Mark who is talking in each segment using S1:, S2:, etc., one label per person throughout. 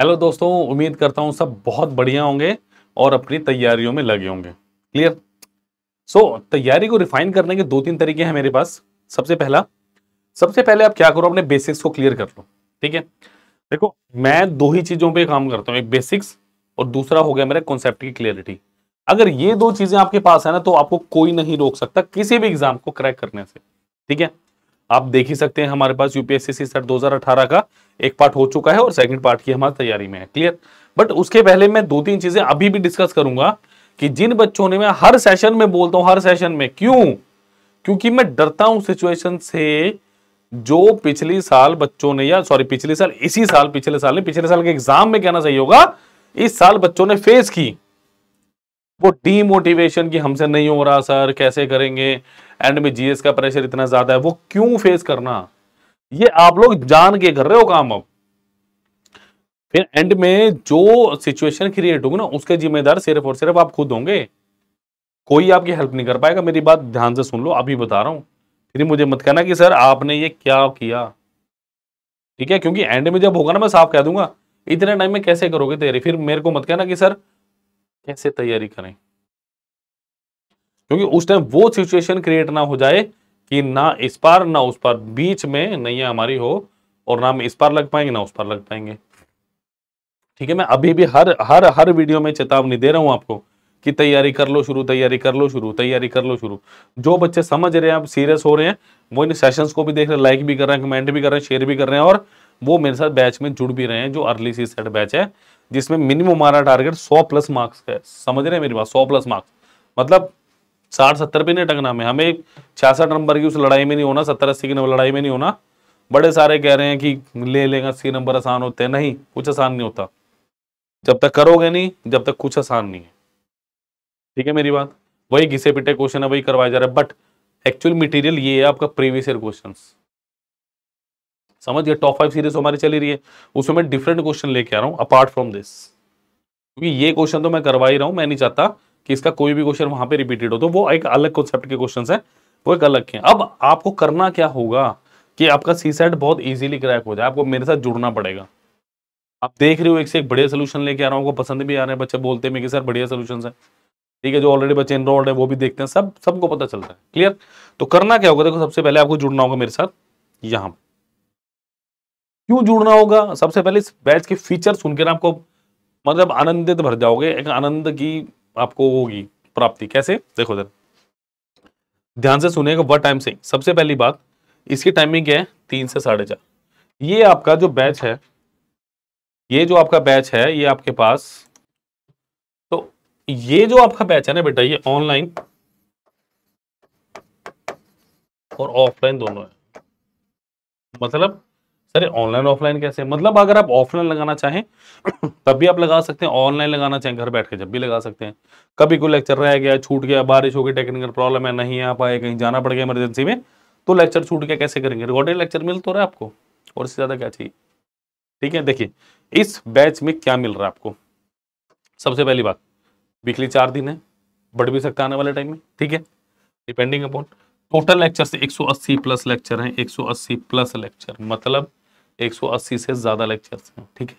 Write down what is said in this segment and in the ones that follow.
S1: Hello दोस्तों उम्मीद करता हूँ सब बहुत बढ़िया होंगे और अपनी तैयारियों में लगे होंगे क्लियर सो so, तैयारी को रिफाइन करने के दो तीन तरीके हैं मेरे पास सबसे पहला सबसे पहले आप क्या करो अपने बेसिक्स को क्लियर कर लो ठीक है देखो मैं दो ही चीज़ों पे काम करता हूँ एक बेसिक्स और दूसरा हो गया मेरा कॉन्सेप्ट की क्लियरिटी अगर ये दो चीज़ें आपके पास है ना तो आपको कोई नहीं रोक सकता किसी भी एग्जाम को क्रैक करने से ठीक है आप देख ही सकते हैं हमारे पास यूपीएससी सर 2018 का एक पार्ट हो चुका है और सेकंड पार्ट की हमारी तैयारी में है क्लियर बट उसके पहले मैं दो तीन चीजें अभी भी डिस्कस करूंगा कि जिन बच्चों ने मैं हर सेशन में बोलता हूं हर सेशन में क्यों क्योंकि मैं डरता हूं सिचुएशन से जो पिछले साल बच्चों ने या सॉरी पिछले साल इसी साल पिछले साल ने पिछले साल के एग्जाम में कहना सही होगा इस साल बच्चों ने फेस की वो डीमोटिवेशन की हमसे नहीं हो रहा सर कैसे करेंगे एंड में जीएस का प्रेशर इतना ज्यादा है वो क्यों फेस करना ये आप लोग जान के कर रहे हो काम अब फिर एंड में जो सिचुएशन क्रिएट होगी ना उसके जिम्मेदार सिर्फ और सिर्फ आप खुद होंगे कोई आपकी हेल्प नहीं कर पाएगा मेरी बात ध्यान से सुन लो अभी बता रहा हूं फिर मुझे मत कहना कि सर आपने ये क्या किया ठीक है क्योंकि एंड में जब होगा ना मैं साफ कह दूंगा इतने टाइम में कैसे करोगे तैयारी फिर मेरे को मत कहना कि सर कैसे तैयारी करें क्योंकि उस टाइम वो सिचुएशन क्रिएट ना हो जाए कि ना इस पार ना उस पार बीच में नैया हमारी हो और ना हम इस पार लग पाएंगे ना उस पार लग पाएंगे ठीक है मैं अभी भी हर हर हर वीडियो में चेतावनी दे रहा हूं आपको कि तैयारी कर लो शुरू तैयारी कर लो शुरू तैयारी कर लो शुरू जो बच्चे समझ रहे हैं आप सीरियस हो रहे हैं वो इन सेशंस को भी देख रहे हैं लाइक भी कर रहे हैं कमेंट भी कर रहे हैं शेयर भी कर रहे हैं और वो मेरे साथ बैच में जुड़ भी रहे हैं जो अर्ली सी सेट बैच है जिसमें मिनिमम हमारा टारगेट सौ प्लस मार्क्स है समझ रहे हैं मेरी बात सौ प्लस मार्क्स मतलब साठ सत्तर पे नहीं टकना हमें हमें छियासठ नंबर की उस लड़ाई में नहीं होना सत्तर अस्सी की लड़ाई में नहीं होना बड़े सारे कह रहे हैं कि ले लेंगे अस्सी नंबर आसान होते हैं नहीं कुछ आसान नहीं होता जब तक करोगे नहीं जब तक कुछ आसान नहीं है ठीक है मेरी बात वही घिसे पिटे क्वेश्चन है वही करवाया जा रहा है बट एक्चुअल मटेरियल ये है आपका प्रीवियस ईयर क्वेश्चन समझ गए टॉप फाइव सीरीज हमारी चली रही है उसमें मैं डिफरेंट क्वेश्चन लेके आ रहा हूँ अपार्ट फ्रॉम दिस क्योंकि ये क्वेश्चन तो मैं करवा ही रहा हूँ मैं नहीं चाहता कि इसका कोई भी क्वेश्चन वहां पे रिपीटेड हो तो वो एक अलग कॉन्सेप्ट के क्वेश्चन है वो एक अलग है अब आपको करना क्या होगा कि आपका सी सेट बहुत इजीली क्रैक हो जाए आपको मेरे साथ जुड़ना पड़ेगा आप देख रहे हो एक से एक बढ़िया सोल्यूशन लेके आ रहा हूँ पसंद भी आ रहे हैं बच्चे बोलते हैं कि सर बढ़िया सोल्यूशन है ठीक है जो ऑलरेडी बच्चे इनरोल्ड है वो भी देखते हैं सब सबको पता चलता है क्लियर तो करना क्या होगा देखो सबसे पहले आपको जुड़ना होगा मेरे साथ यहाँ क्यों जुड़ना होगा सबसे पहले इस बैच के फीचर सुनकर आपको मतलब आनंदित भर जाओगे एक आनंद की आपको होगी प्राप्ति कैसे देखो सर ध्यान से सुनेगा वट टाइम से सबसे पहली बात इसकी टाइमिंग क्या है तीन से साढ़े चार ये आपका जो बैच है ये जो आपका बैच है ये आपके पास तो ये जो आपका बैच है ना बेटा ये ऑनलाइन और ऑफलाइन दोनों है मतलब अरे ऑनलाइन ऑफलाइन कैसे मतलब अगर आप ऑफलाइन लगाना चाहें तब भी आप लगा सकते हैं ऑनलाइन लगाना चाहें घर बैठ के जब भी लगा सकते हैं कभी कोई लेक्चर रह गया छूट गया बारिश हो गई टेक्निकल प्रॉब्लम है नहीं आ पाए कहीं जाना पड़ गया इमरजेंसी में तो लेक्चर छूट गया कैसे करेंगे रिकॉर्डेड लेक्चर मिल तो रहा है आपको और इससे ज़्यादा क्या चाहिए ठीक है देखिए इस बैच में क्या मिल रहा है आपको सबसे पहली बात वीकली चार दिन है बढ़ भी सकता आने वाले टाइम में ठीक है डिपेंडिंग अपॉन टोटल लेक्चर से 180 प्लस लेक्चर हैं 180 प्लस लेक्चर मतलब 180 से ज़्यादा लेक्चर्स हैं ठीक है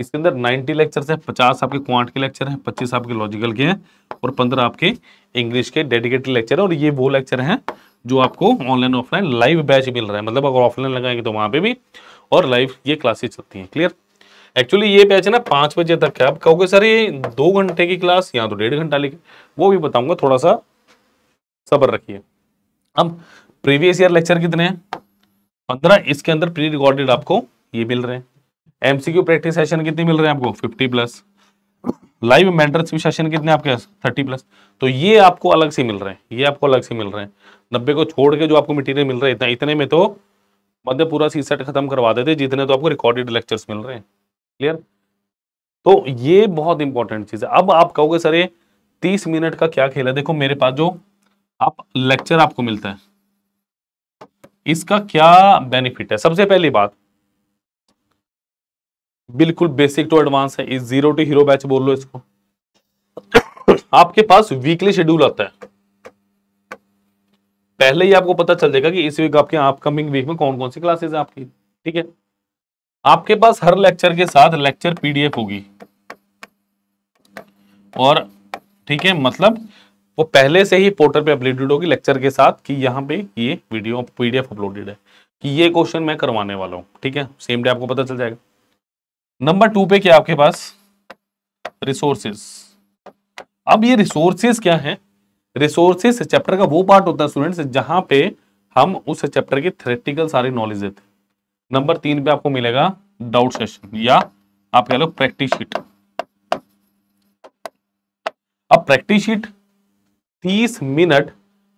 S1: इसके अंदर 90 लेक्चर्स हैं 50 आपके क्वांट के लेक्चर हैं 25 आपके लॉजिकल के हैं और 15 आपके इंग्लिश के डेडिकेटेड लेक्चर हैं और ये वो लेक्चर हैं जो आपको ऑनलाइन ऑफलाइन लाइव बैच मिल रहा है मतलब अगर ऑफलाइन लगाएंगे तो वहाँ पर भी और लाइव ये क्लासेज चलती हैं क्लियर एक्चुअली ये बैच है ना पाँच बजे तक है आप कहोगे सर ये दो घंटे की क्लास या तो डेढ़ घंटा लेके वो भी बताऊँगा थोड़ा सा सब्र रखिए अब प्रीवियस ईयर लेक्चर कितने हैं पंद्रह इसके अंदर प्री रिकॉर्डेड आपको ये मिल रहे हैं एमसीक्यू प्रैक्टिस सेशन कितने मिल रहे हैं आपको fifty plus live mentorship session कितने आपके पास थर्टी प्लस तो ये आपको अलग से मिल रहे हैं ये आपको अलग से मिल रहे हैं नब्बे को छोड़ के जो आपको मटेरियल मिल रहा है इतना इतने में तो मध्य पूरा सी सेट खत्म करवा देते जितने तो आपको रिकॉर्डेड लेक्चर्स मिल रहे हैं क्लियर तो ये बहुत इंपॉर्टेंट चीज़ है अब आप कहोगे सर ये तीस मिनट का क्या खेल है देखो मेरे पास जो आप लेक्चर आपको मिलता है इसका क्या बेनिफिट है सबसे पहली बात बिल्कुल बेसिक टू एडवांस है इस जीरो टू हीरो बैच बोल लो इसको आपके पास वीकली शेड्यूल आता है पहले ही आपको पता चल जाएगा कि इस वीक आपके अपकमिंग वीक में कौन कौन सी क्लासेस है आपकी ठीक है आपके पास हर लेक्चर के साथ लेक्चर पीडीएफ होगी और ठीक है मतलब वो पहले से ही पोर्टल पे अपलोडेड होगी लेक्चर के साथ कि यहाँ पे ये वीडियो पीडीएफ अपलोडेड है कि ये क्वेश्चन मैं करवाने वाला हूँ ठीक है सेम डे आपको पता चल जाएगा नंबर टू पे क्या आपके पास रिसोर्सेस अब ये रिसोर्सेस क्या है रिसोर्सेस चैप्टर का वो पार्ट होता है स्टूडेंट्स जहां पे हम उस चैप्टर की थ्रेटिकल सारी नॉलेज देते नंबर तीन पे आपको मिलेगा डाउट सेशन या आप कह लो प्रैक्टिस शीट अब प्रैक्टिस शीट तीस मिनट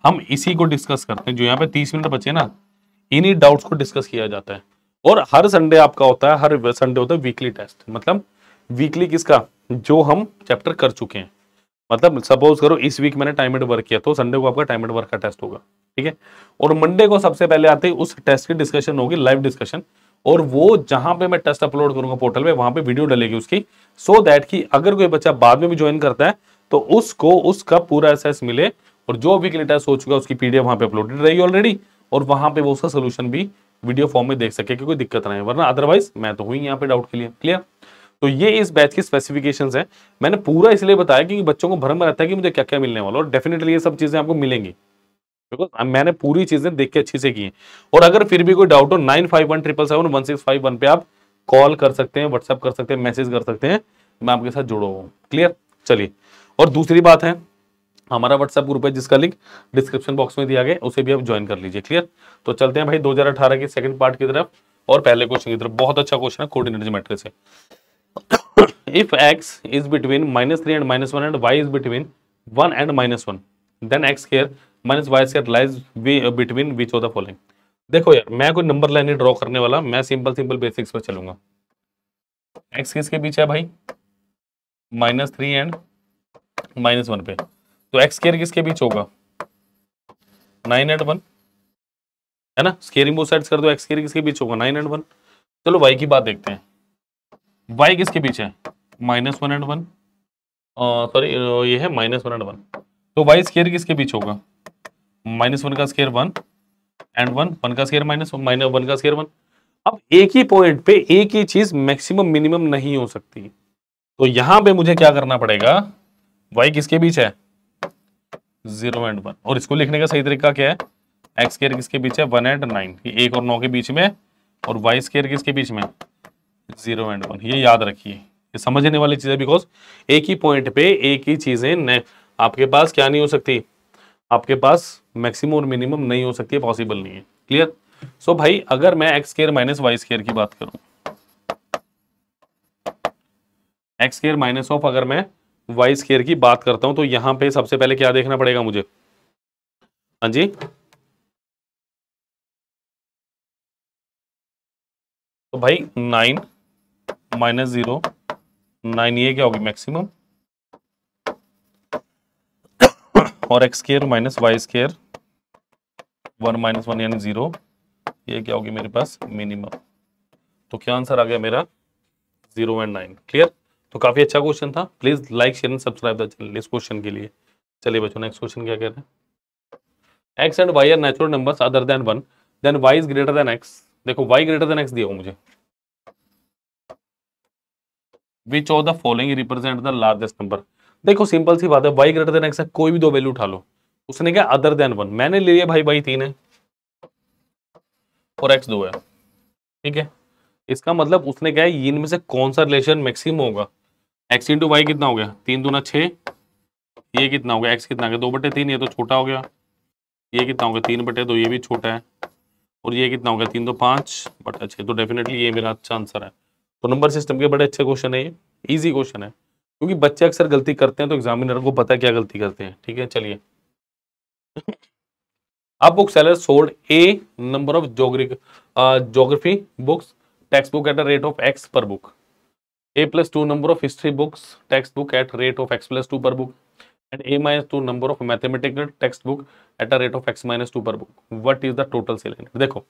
S1: हम इसी को डिस्कस करते हैं जो यहाँ पे तीस मिनट बचे ना इन्हीं डाउट्स को डिस्कस किया जाता है और हर संडे आपका होता है हर संडे होता है वीकली टेस्ट मतलब वीकली किसका जो हम चैप्टर कर चुके हैं मतलब सपोज करो इस वीक मैंने टाइम एंड वर्क किया तो संडे को आपका टाइम एंड वर्क का टेस्ट होगा ठीक है और मंडे को सबसे पहले आते उस टेस्ट की डिस्कशन होगी लाइव डिस्कशन और वो जहां पे मैं टेस्ट अपलोड करूंगा पोर्टल पे वहां पे वीडियो डलेगी उसकी सो so दैट कि अगर कोई बच्चा बाद में भी ज्वाइन करता है तो उसको उसका पूरा एसेस मिले और जो भी लेटेस्ट हो चुका है उसकी पीडीएफ वहां पे अपलोडेड रहेगी ऑलरेडी और वहां पे वो उसका सोल्यूशन भी वीडियो फॉर्म में देख सके कोई दिक्कत ना है वरना अदरवाइज मैं तो हुई यहाँ पे डाउट के लिए क्लियर तो ये इस बैच की स्पेसिफिकेशन है मैंने पूरा इसलिए बताया क्योंकि बच्चों को भरम में रहता है कि मुझे क्या क्या मिलने वाला और डेफिनेटली ये सब चीज़ें आपको मिलेंगी बिकॉज मैंने पूरी चीज़ें देख के अच्छी से की हैं और अगर फिर भी कोई डाउट हो nine five one triple seven one six five one पे आप कॉल कर सकते हैं व्हाट्सअप कर सकते हैं मैसेज कर सकते हैं मैं आपके साथ जुड़ा हुआ हूँ क्लियर चलिए और दूसरी बात है हमारा व्हाट्सएप ग्रुप है जिसका लिंक डिस्क्रिप्शन बॉक्स में दिया गया उसे भी आप ज्वाइन कर लीजिए क्लियर तो चलते हैं भाई 2018 के सेकंड पार्ट की तरफ और पहले क्वेश्चन की तरफ बहुत अच्छा क्वेश्चन है कोऑर्डिनेट ज्योमेट्री से if x is between minus three and minus one and y is between one and minus one then x square minus y square lies between which of the following देखो यार मैं कोई number line draw करने वाला मैं simple simple basics पर चलूंगा x किसके बीच है भाई minus three and minus one पे तो एक्स स्केयर किसके बीच होगा नाइन एट वन है ना स्केयरिंग बोथ साइड्स कर दो एक्स स्केयर किसके बीच होगा नाइन एट वन चलो वाई की बात देखते हैं वाई किसके बीच है minus one at one sorry ये है माइनस वन एट वन तो वाई स्केयर किसके बीच होगा माइनस वन का square one and one one का स्केयर माइनस माइनस वन का स्केयर वन अब एक ही पॉइंट पे एक ही चीज मैक्सिमम मिनिमम नहीं हो सकती तो यहां पे मुझे क्या करना पड़ेगा वाई किसके बीच है जीरो एंड वन और इसको लिखने का सही तरीका क्या है एक्स केयर किसके बीच है वन एंड नाइन एक और नौ के बीच में और वाई स्केयर किसके बीच में जीरो एंड वन ये याद रखिए ये समझने वाली चीज़ है बिकॉज एक ही पॉइंट पे एक ही चीज़ें आपके पास क्या नहीं हो सकती आपके पास मैक्सिमम और मिनिमम नहीं हो सकती है पॉसिबल नहीं है क्लियर सो so भाई अगर मैं x square minus y square की बात करूं एक्स केयर माइनस ऑफ अगर मैं वाई स्केयर की बात करता हूं तो यहां पे सबसे पहले क्या देखना पड़ेगा मुझे हाँ जी तो भाई नाइन माइनस जीरो नाइन ये क्या होगी मैक्सिमम और x square minus y square one minus one यानी जीरो ये क्या होगी मेरे पास मिनिमम तो क्या आंसर आ गया मेरा जीरो एंड नाइन क्लियर तो काफ़ी अच्छा क्वेश्चन था please like share and subscribe the channel इस क्वेश्चन के लिए चलिए बच्चों नेक्स्ट क्वेश्चन क्या कह रहे हैं x and y are natural number other than one then y is greater than x देखो वाई ग्रेटर देन एक्स दिया मुझे which of the following represent the largest number देखो सिंपल सी बात है वाई ग्रेटर देन एक्स है कोई भी दो वैल्यू उठा लो उसने क्या अदर देन वन मैंने ले लिया भाई वाई तीन है और एक्स दो है ठीक है इसका मतलब उसने क्या है इनमें से कौन सा रिलेशन मैक्सिमम होगा एक्स इंटू वाई कितना हो गया तीन दूना छः ये कितना हो गया एक्स कितना हो गया दो बटे तीन ये तो छोटा हो गया ये कितना हो गया तीन बटे दो ये भी छोटा है और ये कितना हो गया तीन दो पाँच बटे अच्छा, छः तो डेफिनेटली ये मेरा अच्छा आंसर है तो नंबर सिस्टम के बड़े अच्छे क्वेश्चन है ये ईजी क्वेश्चन है क्योंकि बच्चे अक्सर गलती करते हैं तो एग्जामिनर को पता है क्या गलती करते हैं ठीक है चलिए अब book seller sold a number of geographic geography books text book at the rate of x per book a plus two number of history books text book at rate of x plus two per book and a minus two number of mathematical text book at a rate of x minus two per book what is the total sale देखो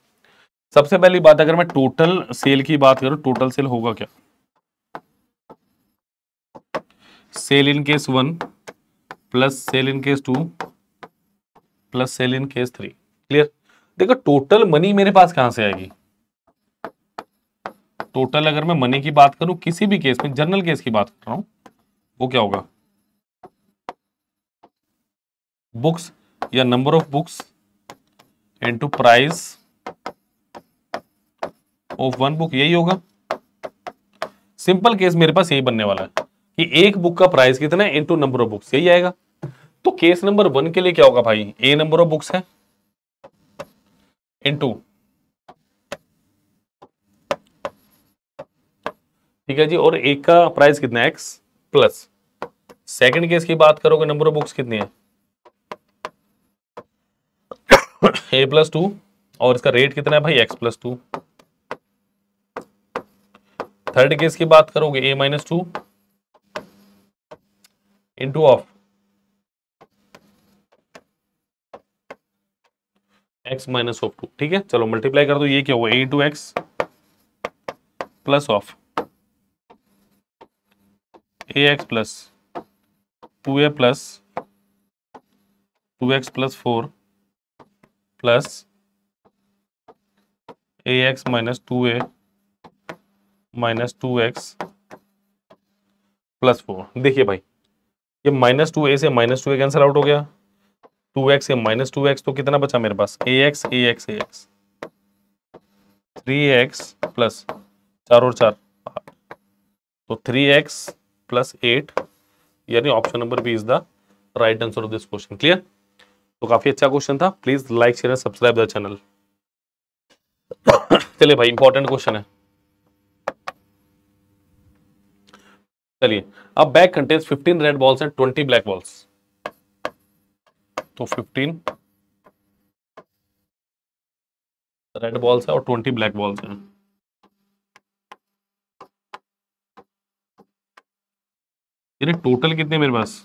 S1: सबसे पहली बात अगर मैं total sale की बात करूं total sale होगा क्या sale in case one plus sale in case two plus sale in case three clear देखो टोटल मनी मेरे पास कहां से आएगी टोटल अगर मैं मनी की बात करूं किसी भी केस में जनरल केस की बात कर रहा हूं वो क्या होगा बुक्स या number of books into price of one book यही होगा सिंपल केस मेरे पास यही बनने वाला है कि एक बुक का प्राइस कितना है इनटू नंबर ऑफ बुक्स यही आएगा तो केस नंबर वन के लिए क्या होगा भाई ए नंबर ऑफ बुक्स है इनटू ठीक है जी और एक का प्राइस कितना है एक्स प्लस सेकंड केस की बात करोगे नंबर ऑफ बुक्स कितनी है ए प्लस टू और इसका रेट कितना है भाई x plus two third case की बात करोगे a minus two into of x minus of two ठीक है चलो मल्टीप्लाई कर दो ये क्या हुआ a into x plus of a x plus two a plus two x plus four plus a x minus two a minus two x plus four देखिए भाई ये माइनस टू ए से minus two a cancel out हो गया to x से minus two x तो कितना बचा मेरे पास a x a x a x three x plus चार और चार तो थ्री एक्स प्लस एट यानी option number B is the right answer of this question clear तो काफी अच्छा क्वेश्चन था please like share and subscribe the channel चलिए भाई इंपॉर्टेंट क्वेश्चन है चलिए अब bag contains 15 red balls and 20 black balls तो 15 रेड बॉल्स है और 20 ब्लैक बॉल्स हैं यानी टोटल कितने मेरे पास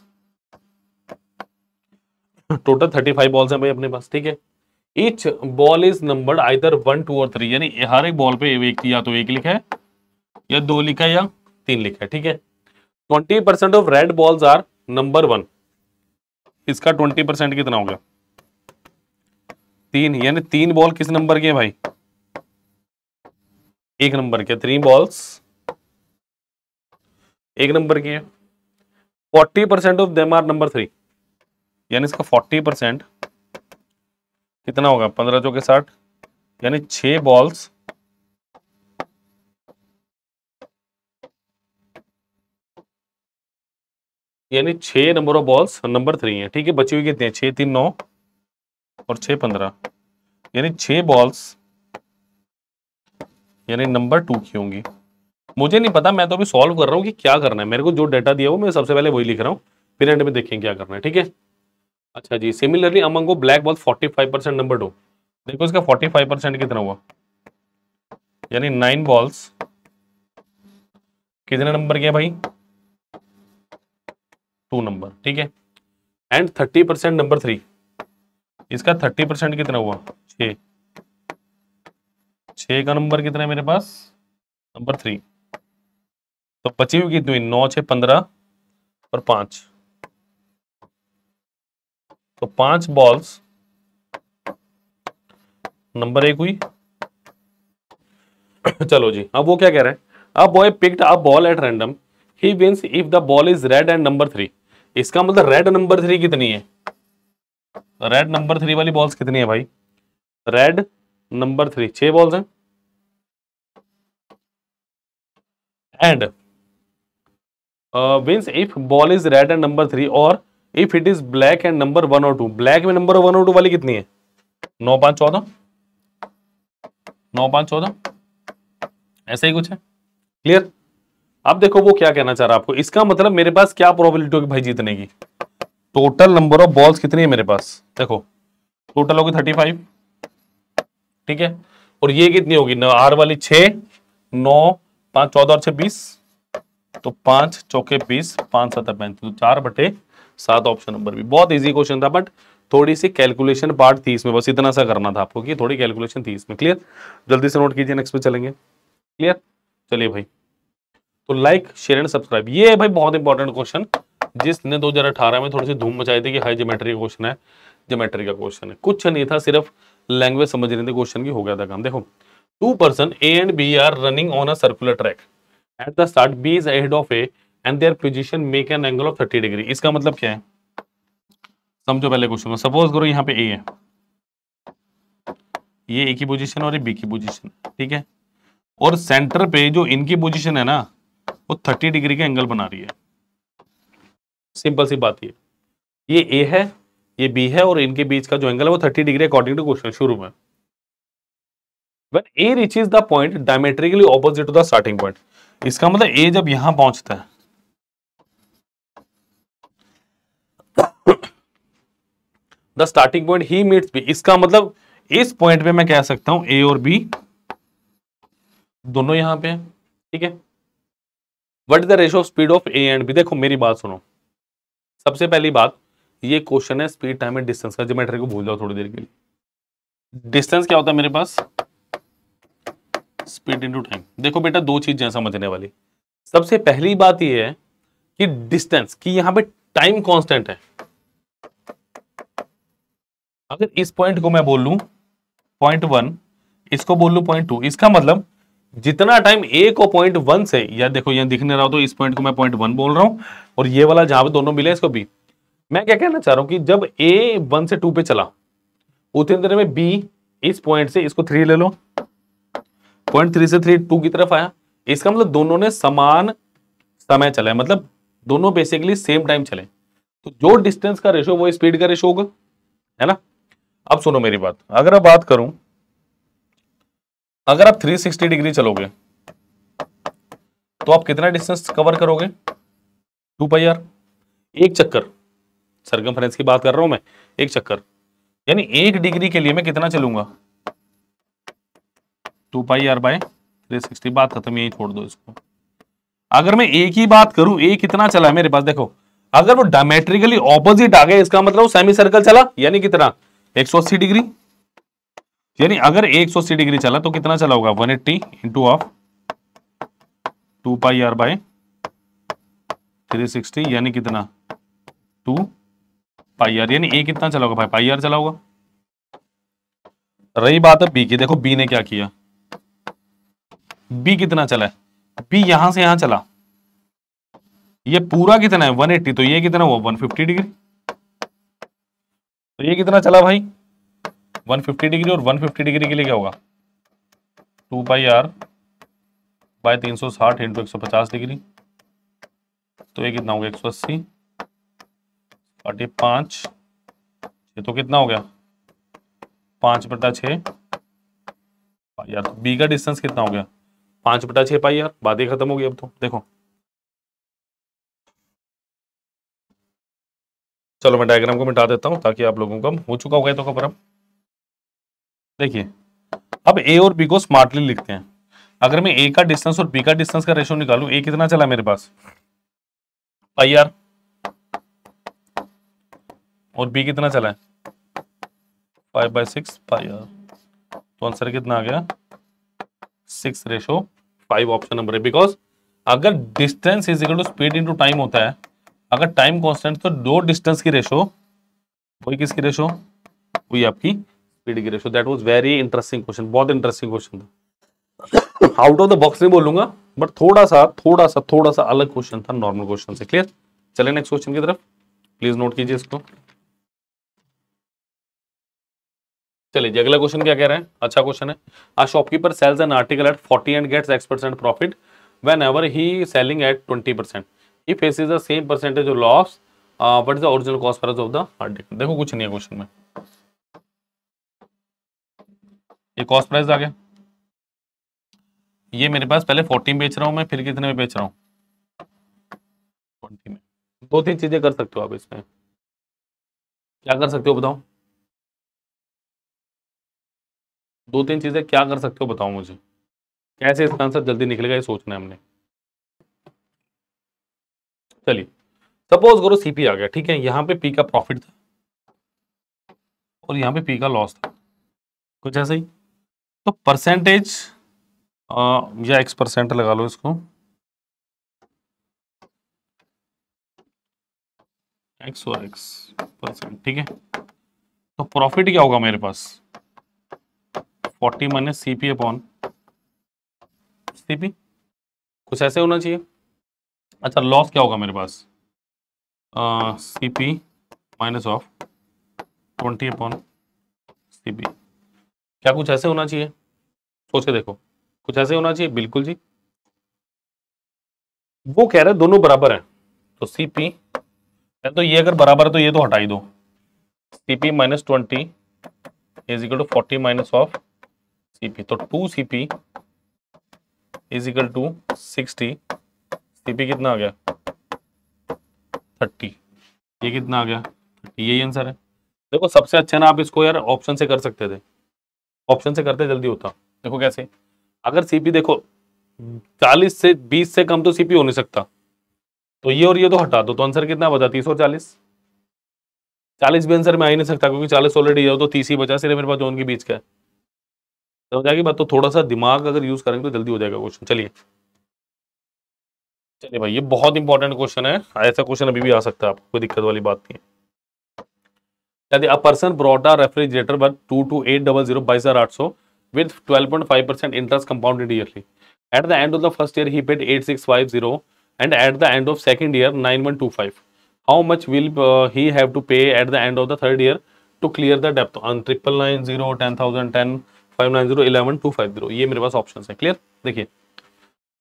S1: टोटल थर्टी फाइव बॉल्स हैं भाई अपने पास ठीक है each ball is number either one two और थ्री यानी हर एक बॉल पे एक या तो एक लिखा है या दो लिखा है या तीन लिखा है ठीक है twenty percent of red balls are number one इसका ट्वेंटी परसेंट कितना होगा तीन यानी तीन बॉल किस नंबर के भाई एक नंबर के थ्री बॉल्स एक नंबर के forty percent of them are number three यानी इसका फोर्टी परसेंट कितना होगा पंद्रह चौके साठ यानी छ बॉल्स यानी छह number of balls number three है ठीक है बची हुई कितनी है छह तीन नौ और छह पंद्रह यानी छह बॉल्स यानी नंबर टू की होंगी मुझे नहीं पता मैं तो अभी सॉल्व कर रहा हूँ कि क्या करना है मेरे को जो डाटा दिया वो मैं सबसे पहले वही लिख रहा हूँ फिर एंड में देखें क्या करना है ठीक है अच्छा जी सिमिलरली अमंग को black ball forty five percent number two देखो इसका फोर्टी फाइव परसेंट कितना हुआ यानी नाइन बॉल्स कितने नंबर के भाई टू नंबर ठीक है and thirty percent number three इसका थर्टी परसेंट कितना हुआ छ का नंबर कितना है मेरे पास नंबर थ्री तो हुई कितनी हुई नौ छ पंद्रह और पांच तो पांच बॉल्स नंबर एक हुई चलो जी अब वो क्या कह रहे हैं अब boy picked a ball at random ही wins if the ball is red and number three इसका मतलब रेड नंबर थ्री कितनी है रेड नंबर थ्री वाली बॉल्स कितनी है भाई रेड नंबर थ्री छह बॉल्स हैं and means if ball is red and number three और if it is black and number one और टू ब्लैक में नंबर वन और टू वाली कितनी है नौ पांच चौदह नौ पांच चौदह ऐसा ही कुछ है क्लियर अब देखो वो क्या कहना चाह रहा है आपको इसका मतलब मेरे पास क्या प्रोबेबिलिटी होगी भाई जीतने की टोटल नंबर ऑफ बॉल्स कितनी है मेरे पास देखो टोटल होगी थर्टी फाइव ठीक है और ये कितनी होगी आर वाली छ नौ पांच चौदह और छह बीस तो पांच चौके बीस पांच सतह पैंतीस तो चार बटे सात ऑप्शन नंबर भी बहुत इजी क्वेश्चन था बट थोड़ी सी कैलकुलेशन पार्ट थी इसमें बस इतना सा करना था आपको कि थोड़ी कैलकुलेशन थी इसमें क्लियर जल्दी से नोट कीजिए नेक्स्ट पे चलेंगे क्लियर चलिए भाई तो लाइक शेयर एंड सब्सक्राइब ये है भाई बहुत इंपॉर्टेंट क्वेश्चन जिसने 2018 में थोड़ी सी धूम मचाई थी कि हाई जोमेट्री क्वेश्चन है जोमेट्री का क्वेश्चन है कुछ नहीं था सिर्फ लैंग्वेज समझ रहे थे क्वेश्चन की हो गया था काम देखो two person A and B are running on a circular track at the start B is ahead of A and their position make an angle of thirty degree इसका मतलब क्या है समझो पहले क्वेश्चन को सपोज करो यहाँ पे ए है ये ए की पोजिशन और ये बी की पोजिशन ठीक है और सेंटर पे जो इनकी पोजिशन है ना वो थर्टी डिग्री का एंगल बना रही है सिंपल सी बात ये ये ए है ये बी है और इनके बीच का जो एंगल है वो thirty degree according to question शुरू में when A reach is the point diametrically opposite to the starting point इसका मतलब ए जब यहां पहुंचता है the starting point he meets B इसका मतलब इस पॉइंट पे मैं कह सकता हूं ए और बी दोनों यहां पे हैं ठीक है what is the ratio of speed of A and B देखो मेरी बात सुनो सबसे पहली बात ये क्वेश्चन है स्पीड टाइम एंड डिस्टेंस का ज्योमेट्री को भूल जाओ थोड़ी देर के लिए डिस्टेंस क्या होता है मेरे पास स्पीड इंटू टाइम देखो बेटा दो चीज जहां समझने वाली सबसे पहली बात यह है कि डिस्टेंस कि यहां पे टाइम कांस्टेंट है अगर इस पॉइंट को मैं बोल लू पॉइंट वन इसको बोल लू पॉइंट टू इसका मतलब जितना टाइम ए को पॉइंट वन से या देखो यहां दिखने रहा हो तो इस पॉइंट को मैं पॉइंट वन बोल रहा हूं और ये वाला जहां पे दोनों मिले इसको बी मैं क्या कहना चाह रहा हूं कि जब ए वन से टू पे चला उतने देर में बी इस पॉइंट से इसको थ्री ले लो पॉइंट थ्री से थ्री टू की तरफ आया इसका मतलब दोनों ने समान समय चला मतलब दोनों बेसिकली सेम टाइम चले तो जो डिस्टेंस का रेशो वो स्पीड का रेशो होगा है ना अब सुनो मेरी बात अगर आप बात करूं अगर आप 360 डिग्री चलोगे तो आप कितना डिस्टेंस कवर करोगे टू पाई आर एक चक्कर सरकमफ्रेंस की बात कर रहा हूं मैं एक चक्कर यानी एक डिग्री के लिए मैं कितना चलूंगा two pi r by three sixty बात खत्म तो यही छोड़ दो इसको अगर मैं एक ही बात करूं ए कितना चला है मेरे पास देखो अगर वो डायमेट्रिकली ऑपोजिट आ गए इसका मतलब सेमी सर्कल चला यानी कितना एक सौ अस्सी डिग्री यानी अगर एक सौ अस्सी डिग्री चला तो कितना चला होगा one eighty into of two pi r by three sixty यानी कितना टू पाई आर यानी ए कितना चला होगा भाई पाई आर चला होगा रही बात है बी की देखो बी ने क्या किया बी कितना चला है बी यहां से यहां चला ये पूरा कितना है 180 तो ये कितना हुआ 150 डिग्री तो ये कितना चला भाई 150 डिग्री और 150 डिग्री के लिए क्या होगा टू बाई आर बाय तीन सौ साठ इंटू एक सौ पचास डिग्री तो ये कितना हो गया एक सौ अस्सी बटे पाँच ये तो कितना हो गया पाँच बटा छः यार बी तो का डिस्टेंस कितना हो गया पांच बटा छह पाई आर बाद खत्म हो गई अब तो देखो चलो मैं डायग्राम को मिटा देता हूं ताकि आप लोगों को हो चुका होगा तो खबर अब देखिए अब ए और बी को स्मार्टली लिखते हैं अगर मैं ए का डिस्टेंस और बी का डिस्टेंस का रेशो निकालू ए कितना चला मेरे पास पाई आर और बी कितना चला है five by six pi r तो आंसर कितना आ गया six ratio five option number है बिकॉज अगर distance is equal to speed into time होता है अगर टाइम कांस्टेंट तो दो डिस्टेंस की रेशो वही किसकी रेशो वही आपकी स्पीड की ratio that was very interesting question बहुत इंटरेस्टिंग क्वेश्चन था आउट ऑफ द बॉक्स नहीं बोलूंगा बट थोड़ा सा थोड़ा सा थोड़ा सा अलग क्वेश्चन था नॉर्मल क्वेश्चन से क्लियर चले नेक्स्ट क्वेश्चन की तरफ प्लीज नोट कीजिए इसको चलिए अगला क्वेश्चन क्या कह रहे हैं अच्छा क्वेश्चन है a shopkeeper sells an article at forty and gets x percent profit whenever he selling at twenty percent he is the same percentage of loss what is the original cost price of the article देखो कुछ नहीं है question में ये cost price आ गया ये मेरे पास पहले फोर्टी बेच रहा हूं मैं फिर कितने में बेच रहा हूं ट्वेंटी में दो तीन चीजें कर सकते हो आप इसमें क्या कर सकते हो बताओ दो तीन चीज़ें क्या कर सकते हो बताओ मुझे कैसे इसका आंसर जल्दी निकलेगा ये सोचना है हमने चलिए सपोज करो सीपी आ गया ठीक है यहाँ पे पी का प्रॉफिट था और यहाँ पे पी का लॉस था कुछ ऐसा ही तो परसेंटेज या एक्स परसेंट लगा लो इसको एक्स और एक्स परसेंट ठीक है तो प्रॉफिट क्या होगा मेरे पास forty minus C P upon C कुछ ऐसे होना चाहिए अच्छा लॉस क्या होगा मेरे पास C P minus of twenty upon C क्या कुछ ऐसे होना चाहिए सोच के देखो कुछ ऐसे होना चाहिए बिल्कुल जी वो कह रहे दोनों बराबर हैं तो सी पी तो ये अगर बराबर है तो ये तो हटाई दो C P minus twenty is equal to forty minus of CP तो two CP equal to sixty CP कितना आ गया थर्टी ये कितना आ गया थर्टी यही आंसर है देखो सबसे अच्छा ना आप इसको यार ऑप्शन से कर सकते थे ऑप्शन से करते जल्दी होता देखो कैसे अगर सीपी देखो चालीस से बीस से कम तो सीपी हो नहीं सकता तो ये और ये तो हटा दो तो आंसर कितना बचा तीस और चालीस चालीस भी आंसर में आ ही नहीं सकता क्योंकि चालीस ऑलरेडी है तो तीस ही बचा सिर्फ मेरे पास जोन के बीच का है समझ आएगी बात तो थोड़ा सा दिमाग अगर यूज करेंगे तो जल्दी हो जाएगा क्वेश्चन चलिए चलिए भाई ये बहुत इंपॉर्टेंट क्वेश्चन है ऐसा क्वेश्चन अभी भी आ सकता है आपको कोई दिक्कत वाली बात नहीं है यदि a person brought a refrigerator but two two eight double zero बाईस हजार आठ सौ with 12.5% interest compounded yearly. At the end of the first year, he paid 8650 and at the end of second year, 9125. How much will uh, he have to pay at the end of the third year to clear the debt on 9990, 10,000, 10, five zero eleven two five zero ये मेरे पास option है clear देखिए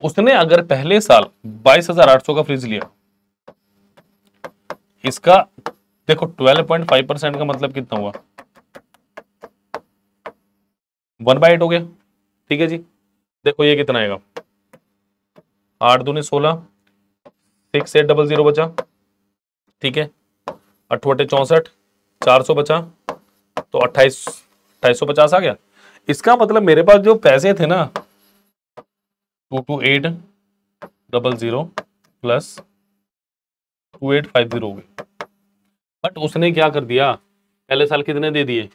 S1: उसने अगर पहले साल बाईस हजार आठ सौ का फ्रिज लिया इसका देखो ट्वेल्व पॉइंट फाइव परसेंट का मतलब कितना हुआ वन बाई एट हो गया ठीक है जी देखो ये कितना आएगा आठ दूनी सोलह सिक्स एट डबल जीरो बचा ठीक है अठवटे चौंसठ चार सौ बचा तो अट्ठाईस अट्ठाईस सौ पचास आ गया इसका मतलब मेरे पास जो पैसे थे ना two two eight double zero plus two eight five zero हो गए बट उसने क्या कर दिया पहले साल कितने दे दिए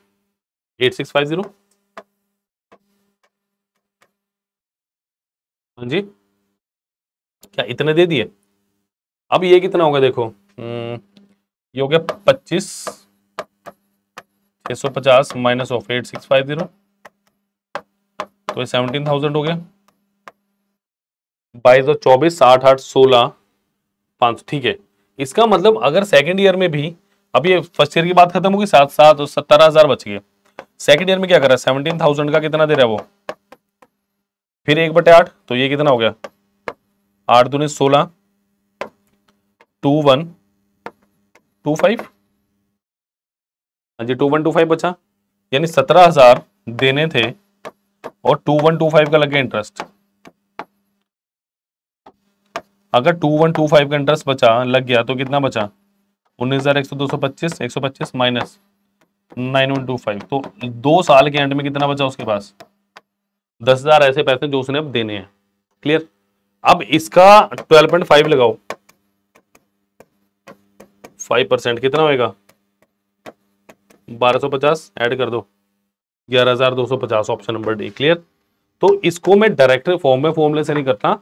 S1: एट सिक्स फाइव जीरो हाँ जी क्या इतने दे दिए अब ये कितना होगा देखो हम्म, ये हो गया पच्चीस छह सौ पचास minus of eight six five zero तो सेवनटीन थाउजेंड हो गया बाईस दो चौबीस साठ आठ सोलह पांच ठीक है इसका मतलब अगर सेकेंड ईयर में भी अभी फर्स्ट ईयर की बात खत्म होगी सात सात सत्तर हजार बच गए सेकंड ईयर में क्या कर रहा है सेवनटीन थाउजेंड का कितना दे रहा है वो फिर एक बटे आठ तो ये कितना हो गया आठ दूनी सोलह टू वन टू फाइव हाँ जी टू वन टू फाइव बचा यानी सत्रह हजार देने थे और टू वन टू फाइव का लग गया इंटरेस्ट अगर टू वन टू फाइव का इंटरेस्ट बचा लग गया तो कितना बचा उन्नीस हजार एक सौ दो सौ पच्चीस एक सौ पच्चीस minus nine one two five तो दो साल के एंड में कितना बचा उसके पास दस हजार ऐसे पैसे जो उसने अब देने हैं क्लियर अब इसका ट्वेल्व पॉइंट फाइव लगाओ फाइव परसेंट कितना होएगा बारह सौ पचास एड कर दो ग्यारह हजार दो सौ पचास ऑप्शन नंबर डी क्लियर तो इसको मैं डायरेक्ट फॉर्म में फॉर्मूले से नहीं करता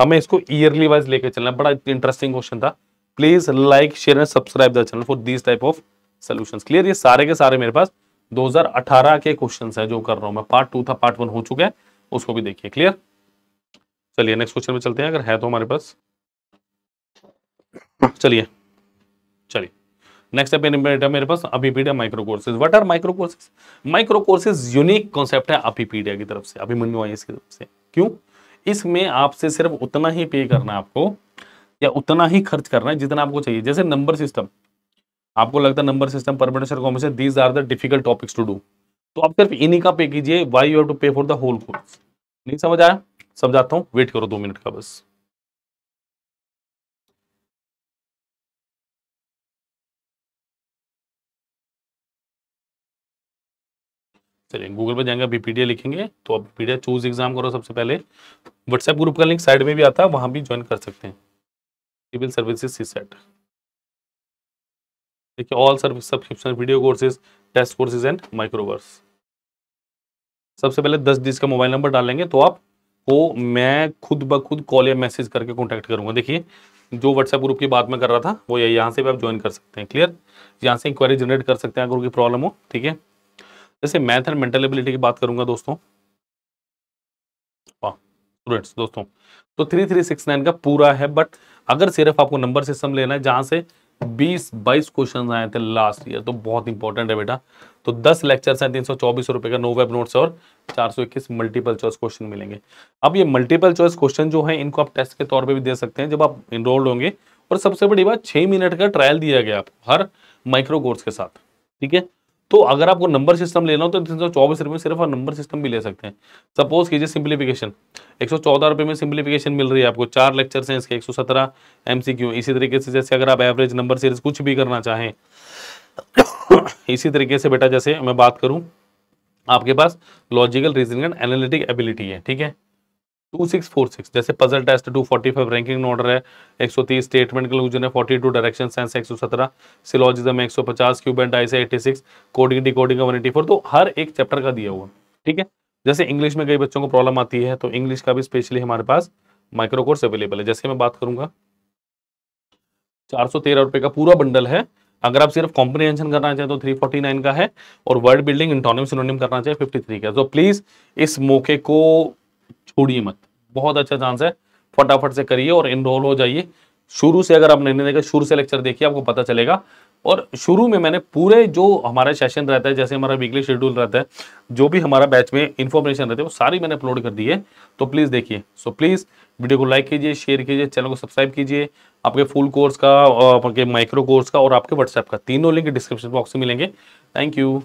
S1: हमें इसको ईयरली वाइज लेकर चलना बड़ा इंटरेस्टिंग क्वेश्चन था please like share and subscribe the channel for this type of solution clear ये सारे के सारे मेरे पास 2018 के क्वेश्चन है जो कर रहा हूं मैं पार्ट टू था पार्ट वन हो चुका है उसको भी देखिए क्लियर चलिए नेक्स्ट क्वेश्चन में चलते हैं अगर है तो हमारे पास चलिए चलिए नेक्स्ट है बेटा मेरे पास अपीपीडिया micro courses what are micro courses micro courses unique concept है अपीपीडिया की तरफ से अभी मन में इसकी तरफ से क्यों इसमें आपसे सिर्फ उतना ही पे करना है आपको या उतना ही खर्च करना है जितना आपको चाहिए जैसे नंबर सिस्टम आपको लगता है number system permutation combination these are the difficult topics to do तो आप सिर्फ इन्हीं का पे कीजिए why you have to pay for the whole course नहीं समझ आया समझाता हूँ वेट करो दो मिनट का बस चलिए गूगल पर जाएंगे बीपीडिया लिखेंगे तो आप बीपीडिया चूज एग्जाम करो सबसे पहले व्हाट्सएप ग्रुप का लिंक साइड में भी आता है वहां भी ज्वाइन कर सकते हैं सिविल सर्विसेज सी सेट देखिए all service subscription video courses test courses and microverse सबसे पहले दस डिज का मोबाइल नंबर डालेंगे तो आप को मैं खुद ब खुद कॉल या मैसेज करके कॉन्टैक्ट करूंगा देखिए जो व्हाट्सएप ग्रुप की बात मैं कर रहा था वो यहाँ से भी आप ज्वाइन कर सकते हैं क्लियर यहाँ से इंक्वायरी जनरेट कर सकते हैं अगर उनकी प्रॉब्लम हो ठीक है जैसे मैथ एंड मेंटल एबिलिटी की बात करूंगा दोस्तों स्टूडेंट्स दोस्तों तो थ्री थ्री सिक्स नाइन का पूरा है बट अगर सिर्फ आपको नंबर सिस्टम लेना है जहां से बीस बाईस क्वेश्चन आए थे लास्ट ईयर तो बहुत इंपॉर्टेंट है बेटा तो दस लेक्चर हैं तीन सौ चौबीस रुपए का नो वेब नोट्स और चार सौ इक्कीस मल्टीपल चॉइस क्वेश्चन मिलेंगे अब ये मल्टीपल चॉइस क्वेश्चन जो है इनको आप टेस्ट के तौर पर भी दे सकते हैं जब आप इनरोल्ड होंगे और सबसे बड़ी बात छह मिनट का ट्रायल दिया गया आपको हर माइक्रो कोर्स के साथ ठीक है तो अगर आपको नंबर सिस्टम लेना हो तो तीन सौ चौबीस रुपये में सिर्फ आप नंबर सिस्टम भी ले सकते हैं सपोज कीजिए सिंप्लीफिकेशन एक सौ चौदह रुपये में सिंप्लीफिकेशन मिल रही है आपको चार लेक्चर्स हैं इसके एक सौ सत्रह एम सी क्यू इसी तरीके से जैसे अगर आप एवरेज नंबर सीरीज कुछ भी करना चाहें इसी तरीके से बेटा जैसे मैं बात करूँ आपके पास logical reasoning and analytic ability है ठीक है 2646 जैसे पजल टेस्ट 245 रैंकिंग ऑर्डर है 130 स्टेटमेंट कंक्लूजन है 42 direction sense 117 syllogism 150 cube and dice है 86 कोडिंग डिकोडिंग 184 तो हर एक चैप्टर का दिया हुआ ठीक है जैसे इंग्लिश में कई बच्चों को प्रॉब्लम आती है तो इंग्लिश का भी स्पेशली हमारे पास माइक्रो कोर्स अवेलेबल है जैसे मैं बात करूंगा चार सौ तेरह रुपए का पूरा बंडल है अगर आप सिर्फ कॉम्प्रीहेंशन करना चाहें तो 349 का है और वर्ड बिल्डिंग इंटोनिम सिनोनिम करना चाहे 53 का तो प्लीज इस मौके को छोड़िए मत बहुत अच्छा चांस है फटाफट से करिए और इनरोल हो जाइए शुरू से अगर आप नहीं देखें शुरू से लेक्चर देखिए आपको पता चलेगा और शुरू में मैंने पूरे जो हमारा सेशन रहता है जैसे हमारा वीकली शेड्यूल रहता है जो भी हमारा बैच में इन्फॉर्मेशन रहती है वो सारी मैंने अपलोड कर दी है तो प्लीज़ देखिए सो प्लीज़ वीडियो को लाइक कीजिए शेयर कीजिए चैनल को सब्सक्राइब कीजिए आपके फुल कोर्स का आपके माइक्रो कोर्स का और आपके व्हाट्सएप का तीनों लिंक डिस्क्रिप्शन बॉक्स में मिलेंगे थैंक यू